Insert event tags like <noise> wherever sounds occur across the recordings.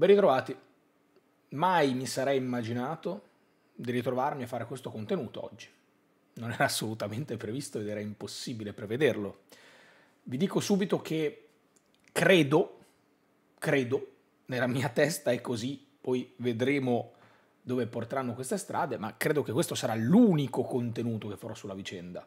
Ben ritrovati. Mai mi sarei immaginato di ritrovarmi a fare questo contenuto oggi. Non era assolutamente previsto ed era impossibile prevederlo. Vi dico subito che credo, credo, nella mia testa è così, poi vedremo dove porteranno queste strade, ma credo che questo sarà l'unico contenuto che farò sulla vicenda.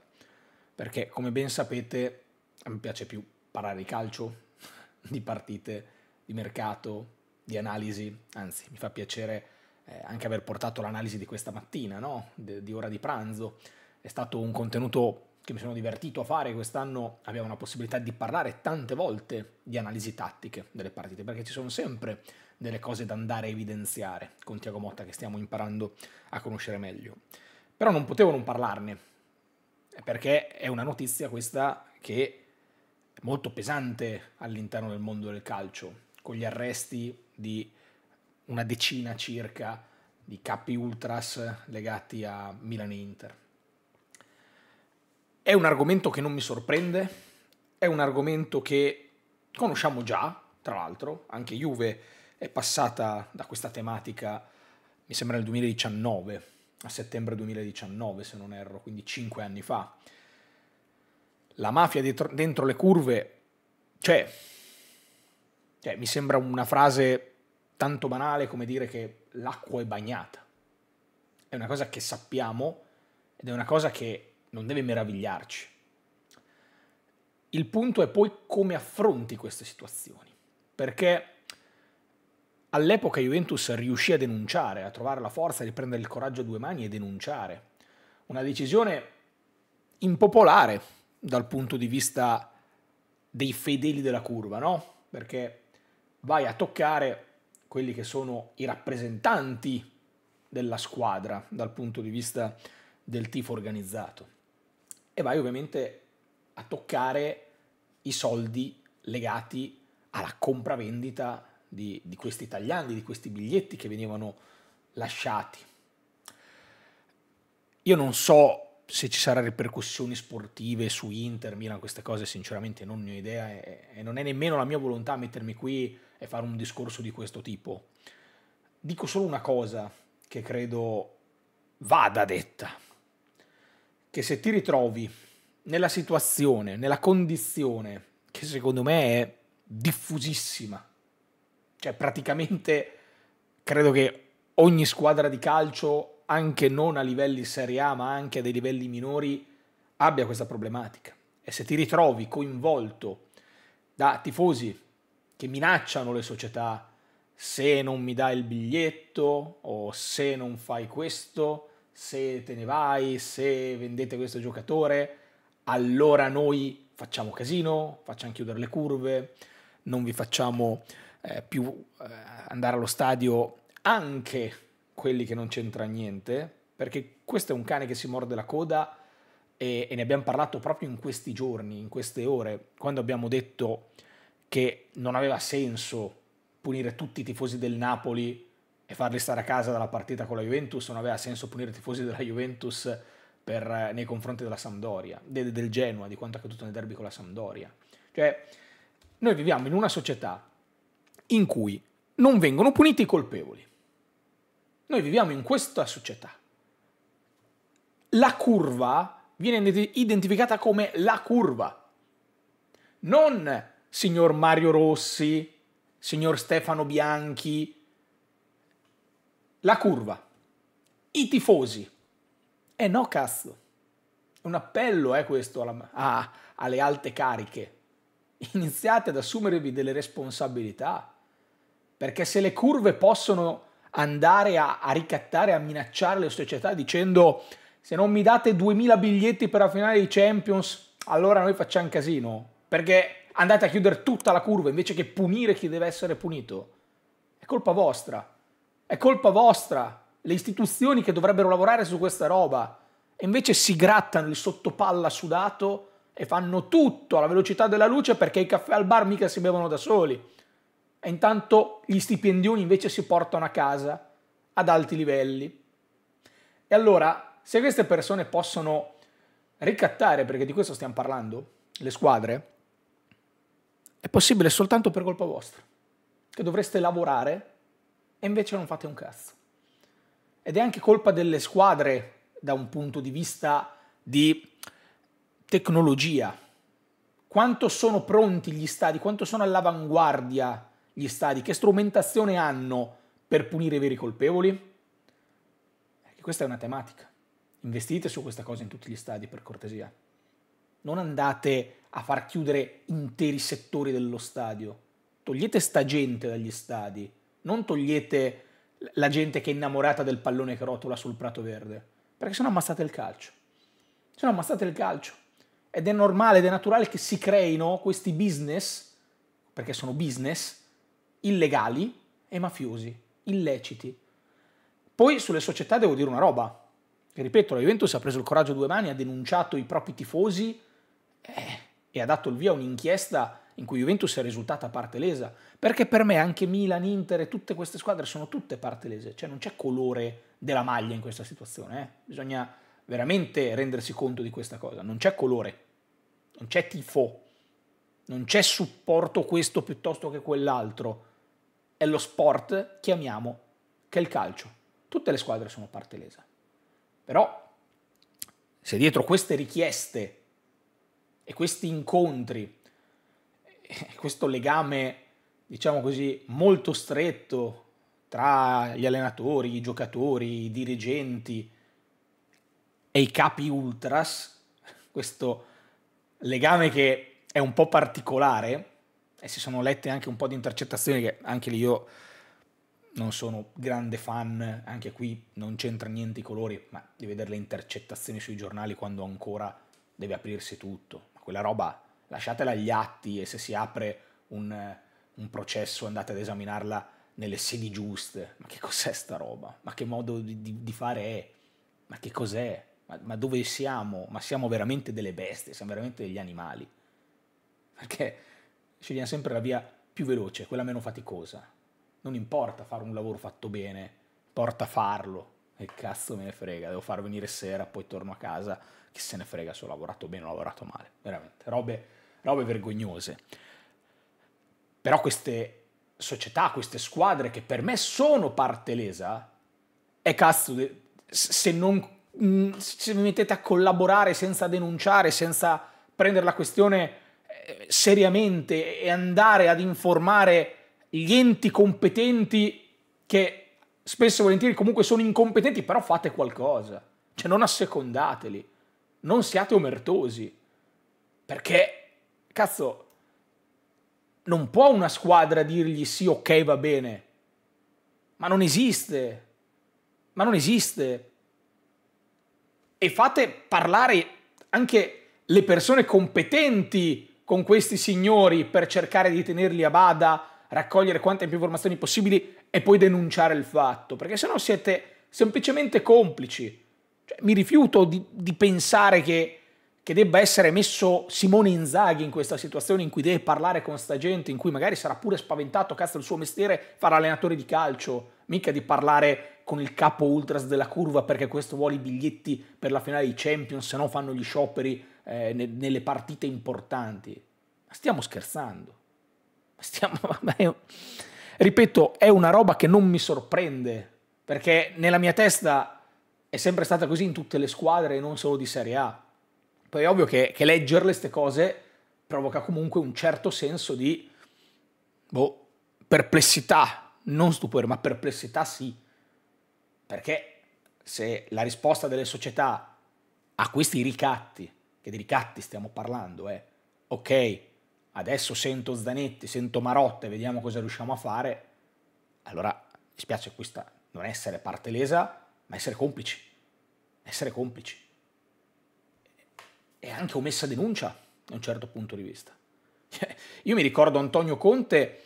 Perché, come ben sapete, a me piace più parlare di calcio, <laughs> di partite, di mercato, di analisi, anzi mi fa piacere eh, anche aver portato l'analisi di questa mattina, no? De, di ora di pranzo. È stato un contenuto che mi sono divertito a fare, quest'anno abbiamo la possibilità di parlare tante volte di analisi tattiche delle partite, perché ci sono sempre delle cose da andare a evidenziare con Tiago Motta che stiamo imparando a conoscere meglio. Però non potevo non parlarne, perché è una notizia questa che è molto pesante all'interno del mondo del calcio, con gli arresti di una decina circa di capi ultras legati a Milan e Inter. È un argomento che non mi sorprende, è un argomento che conosciamo già, tra l'altro, anche Juve è passata da questa tematica, mi sembra nel 2019, a settembre 2019 se non erro, quindi cinque anni fa. La mafia dentro, le curve cioè, cioè, mi sembra una frase tanto banale come dire che l'acqua è bagnata. È una cosa che sappiamo ed è una cosa che non deve meravigliarci. Il punto è poi come affronti queste situazioni, perché all'epoca Juventus riuscì a denunciare, a trovare la forza di prendere il coraggio a due mani e denunciare. Una decisione impopolare dal punto di vista dei fedeli della curva, no? Perché vai a toccare quelli che sono i rappresentanti della squadra dal punto di vista del tifo organizzato e vai ovviamente a toccare i soldi legati alla compravendita di, di questi tagliandi, di questi biglietti che venivano lasciati. Io non so se ci saranno ripercussioni sportive su Inter, Milan, queste cose sinceramente non ne ho idea e, e non è nemmeno la mia volontà mettermi qui e fare un discorso di questo tipo. Dico solo una cosa che credo vada detta, che se ti ritrovi nella situazione, nella condizione che secondo me è diffusissima, cioè praticamente credo che ogni squadra di calcio anche non a livelli Serie A, ma anche a dei livelli minori, abbia questa problematica. E se ti ritrovi coinvolto da tifosi che minacciano le società, se non mi dai il biglietto o se non fai questo, se te ne vai, se vendete questo giocatore, allora noi facciamo casino, facciamo chiudere le curve, non vi facciamo eh, più eh, andare allo stadio anche quelli che non c'entra niente, perché questo è un cane che si morde la coda e, e ne abbiamo parlato proprio in questi giorni, in queste ore, quando abbiamo detto che non aveva senso punire tutti i tifosi del Napoli e farli stare a casa dalla partita con la Juventus, non aveva senso punire i tifosi della Juventus per, eh, nei confronti della Sampdoria, del, del Genoa, di quanto è accaduto nel derby con la Sampdoria. Cioè, noi viviamo in una società in cui non vengono puniti i colpevoli. Noi viviamo in questa società. La curva viene identificata come la curva, non signor Mario Rossi, signor Stefano Bianchi, la curva, i tifosi. eh no, cazzo. Un appello è eh, questo alla, a, alle alte cariche. Iniziate ad assumervi delle responsabilità, perché se le curve possono andare a, a ricattare, a minacciare le società dicendo se non mi date 2000 biglietti per la finale di Champions, allora noi facciamo casino, perché andate a chiudere tutta la curva invece che punire chi deve essere punito. È colpa vostra, è colpa vostra, le istituzioni che dovrebbero lavorare su questa roba. E invece si grattano il sottopalla sudato e fanno tutto alla velocità della luce perché i caffè al bar mica si bevono da soli e intanto gli stipendioni invece si portano a casa ad alti livelli. E allora, se queste persone possono ricattare, perché di questo stiamo parlando, le squadre, è possibile soltanto per colpa vostra, che dovreste lavorare e invece non fate un cazzo. Ed è anche colpa delle squadre da un punto di vista di tecnologia. Quanto sono pronti gli stadi, quanto sono all'avanguardia gli stadi? Che strumentazione hanno per punire i veri colpevoli? Questa è una tematica. Investite su questa cosa in tutti gli stadi, per cortesia. Non andate a far chiudere interi settori dello stadio. Togliete sta gente dagli stadi. Non togliete la gente che è innamorata del pallone che rotola sul prato verde. Perché sennò ammazzate il calcio. Sennò ammazzate il calcio. Ed è normale ed è naturale che si creino questi business, perché sono business, illegali e mafiosi, illeciti. Poi sulle società devo dire una roba. Che, ripeto, la Juventus ha preso il coraggio a due mani, ha denunciato i propri tifosi eh, e ha dato il via a un'inchiesta in cui Juventus è risultata parte lesa. Perché per me anche Milan, Inter e tutte queste squadre sono tutte parte lese. Cioè non c'è colore della maglia in questa situazione. Eh. Bisogna veramente rendersi conto di questa cosa. Non c'è colore, non c'è tifo, non c'è supporto questo piuttosto che quell'altro è lo sport che amiamo, che è il calcio. Tutte le squadre sono parte lesa. Però se dietro queste richieste e questi incontri, eh, questo legame, diciamo così, molto stretto tra gli allenatori, i giocatori, i dirigenti e i capi ultras, questo legame che è un po' particolare, e si sono lette anche un po' di intercettazioni che anche lì io non sono grande fan, anche qui non c'entra niente i colori, ma di vedere le intercettazioni sui giornali quando ancora deve aprirsi tutto. Ma quella roba lasciatela agli atti e se si apre un, un processo andate ad esaminarla nelle sedi giuste. Ma che cos'è sta roba? Ma che modo di, di fare è? Ma che cos'è? Ma, ma, dove siamo? Ma siamo veramente delle bestie, siamo veramente degli animali. Perché scegliamo sempre la via più veloce, quella meno faticosa. Non importa fare un lavoro fatto bene, porta a farlo. E cazzo me ne frega, devo far venire sera, poi torno a casa, chi se ne frega se ho lavorato bene o ho lavorato male. Veramente, robe, robe vergognose. Però queste società, queste squadre che per me sono parte lesa, è cazzo, se non mm, se mi mettete a collaborare senza denunciare, senza prendere la questione seriamente e andare ad informare gli enti competenti che spesso e volentieri comunque sono incompetenti, però fate qualcosa. Cioè non assecondateli, non siate omertosi. Perché, cazzo, non può una squadra dirgli sì, ok, va bene. Ma non esiste. Ma non esiste. E fate parlare anche le persone competenti con questi signori per cercare di tenerli a bada, raccogliere quante più informazioni possibili e poi denunciare il fatto, perché sennò siete semplicemente complici. Cioè, mi rifiuto di, di pensare che, che, debba essere messo Simone Inzaghi in questa situazione in cui deve parlare con sta gente, in cui magari sarà pure spaventato, cazzo il suo mestiere, farà allenatore di calcio, mica di parlare con il capo ultras della curva perché questo vuole i biglietti per la finale di Champions, se no fanno gli scioperi eh, nelle partite importanti. Ma stiamo scherzando. Stiamo, <laughs> vabbè, ripeto, è una roba che non mi sorprende, perché nella mia testa è sempre stata così in tutte le squadre e non solo di Serie A. Poi è ovvio che, che leggerle queste cose provoca comunque un certo senso di boh, perplessità, non stupore, ma perplessità sì. Perché se la risposta delle società a questi ricatti, che di ricatti stiamo parlando, è ok, adesso sento Zanetti, sento Marotte, vediamo cosa riusciamo a fare, allora mi spiace questa non essere parte lesa, ma essere complici, essere complici. E anche omessa denuncia da un certo punto di vista. <laughs> Io mi ricordo Antonio Conte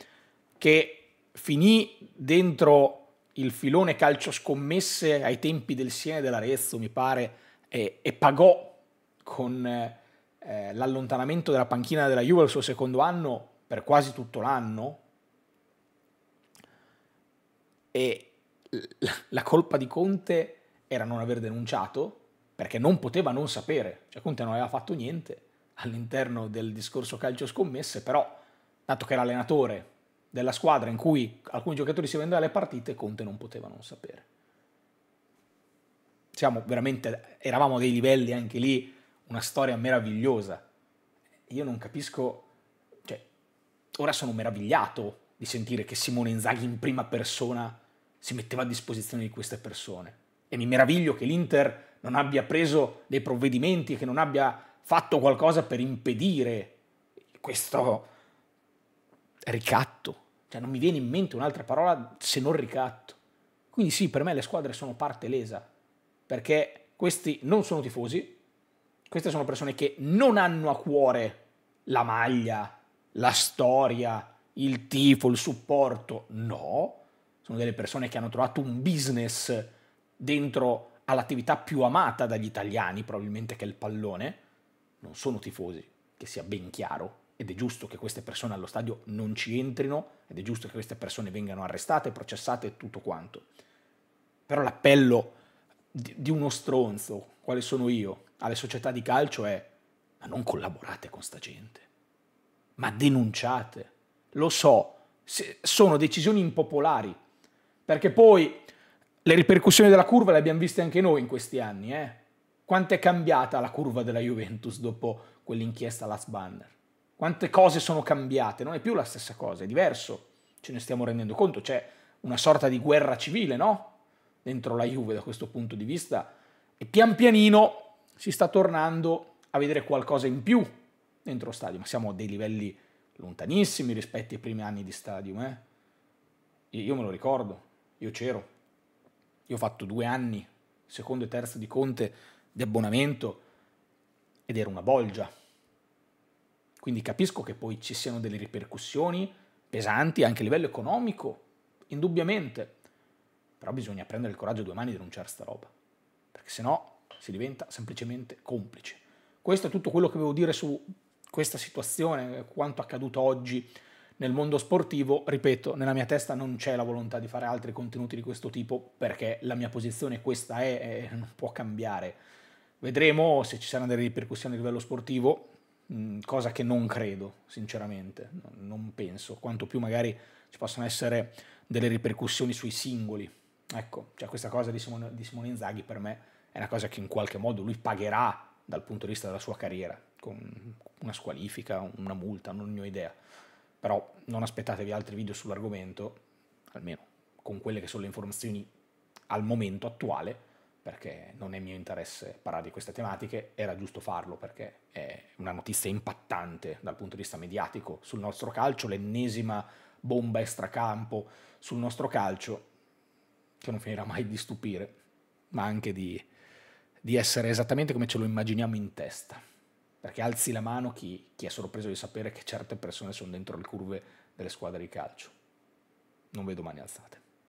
che finì dentro il filone calcio scommesse ai tempi del Siena e dell'Arezzo, mi pare, e, e pagò con eh, eh, l'allontanamento della panchina della Juve al suo secondo anno per quasi tutto l'anno e la colpa di Conte era non aver denunciato perché non poteva non sapere, cioè Conte non aveva fatto niente all'interno del discorso calcio scommesse, però dato che era allenatore della squadra in cui alcuni giocatori si vendevano le partite, Conte non poteva non sapere. Siamo veramente, eravamo a dei livelli anche lì una storia meravigliosa. Io non capisco, cioè, ora sono meravigliato di sentire che Simone Inzaghi in prima persona si metteva a disposizione di queste persone. E mi meraviglio che l'Inter non abbia preso dei provvedimenti, che non abbia fatto qualcosa per impedire questo ricatto. Cioè non mi viene in mente un'altra parola se non ricatto. Quindi sì, per me le squadre sono parte lesa, perché questi non sono tifosi, queste sono persone che non hanno a cuore la maglia, la storia, il tifo, il supporto, no, sono delle persone che hanno trovato un business dentro all'attività più amata dagli italiani, probabilmente che è il pallone, non sono tifosi, che sia ben chiaro, ed è giusto che queste persone allo stadio non ci entrino, ed è giusto che queste persone vengano arrestate, processate e tutto quanto. Però l'appello di uno stronzo, quale sono io, alle società di calcio è ma non collaborate con sta gente, ma denunciate. Lo so, sono decisioni impopolari, perché poi le ripercussioni della curva le abbiamo viste anche noi in questi anni. Eh? Quanto è cambiata la curva della Juventus dopo quell'inchiesta Last Banner? Quante cose sono cambiate? Non è più la stessa cosa, è diverso. Ce ne stiamo rendendo conto. C'è una sorta di guerra civile, no? Dentro la Juve da questo punto di vista. E pian pianino si sta tornando a vedere qualcosa in più dentro lo stadio, ma siamo a dei livelli lontanissimi rispetto ai primi anni di stadio. Eh? Io me lo ricordo, io c'ero, io ho fatto due anni, secondo e terzo di Conte, di abbonamento ed era una bolgia. Quindi capisco che poi ci siano delle ripercussioni pesanti anche a livello economico, indubbiamente. Però bisogna prendere il coraggio due mani e denunciare sta roba, perché sennò si diventa semplicemente complice. Questo è tutto quello che volevo dire su questa situazione, quanto accaduto oggi nel mondo sportivo. Ripeto, nella mia testa non c'è la volontà di fare altri contenuti di questo tipo perché la mia posizione questa è e non può cambiare. Vedremo se ci saranno delle ripercussioni a livello sportivo, mm, cosa che non credo, sinceramente, non penso, quanto più magari ci possono essere delle ripercussioni sui singoli. Ecco, cioè questa cosa di Simone, di Simone Inzaghi per me è una cosa che in qualche modo lui pagherà dal punto di vista della sua carriera, con una squalifica, una multa, non ne ho idea. Però non aspettatevi altri video sull'argomento, almeno con quelle che sono le informazioni al momento attuale, perché non è mio interesse parlare di queste tematiche, era giusto farlo perché è una notizia impattante dal punto di vista mediatico sul nostro calcio, l'ennesima bomba extracampo sul nostro calcio, che non finirà mai di stupire, ma anche di di essere esattamente come ce lo immaginiamo in testa. Perché alzi la mano chi, chi è sorpreso di sapere che certe persone sono dentro le curve delle squadre di calcio. Non vedo mani alzate.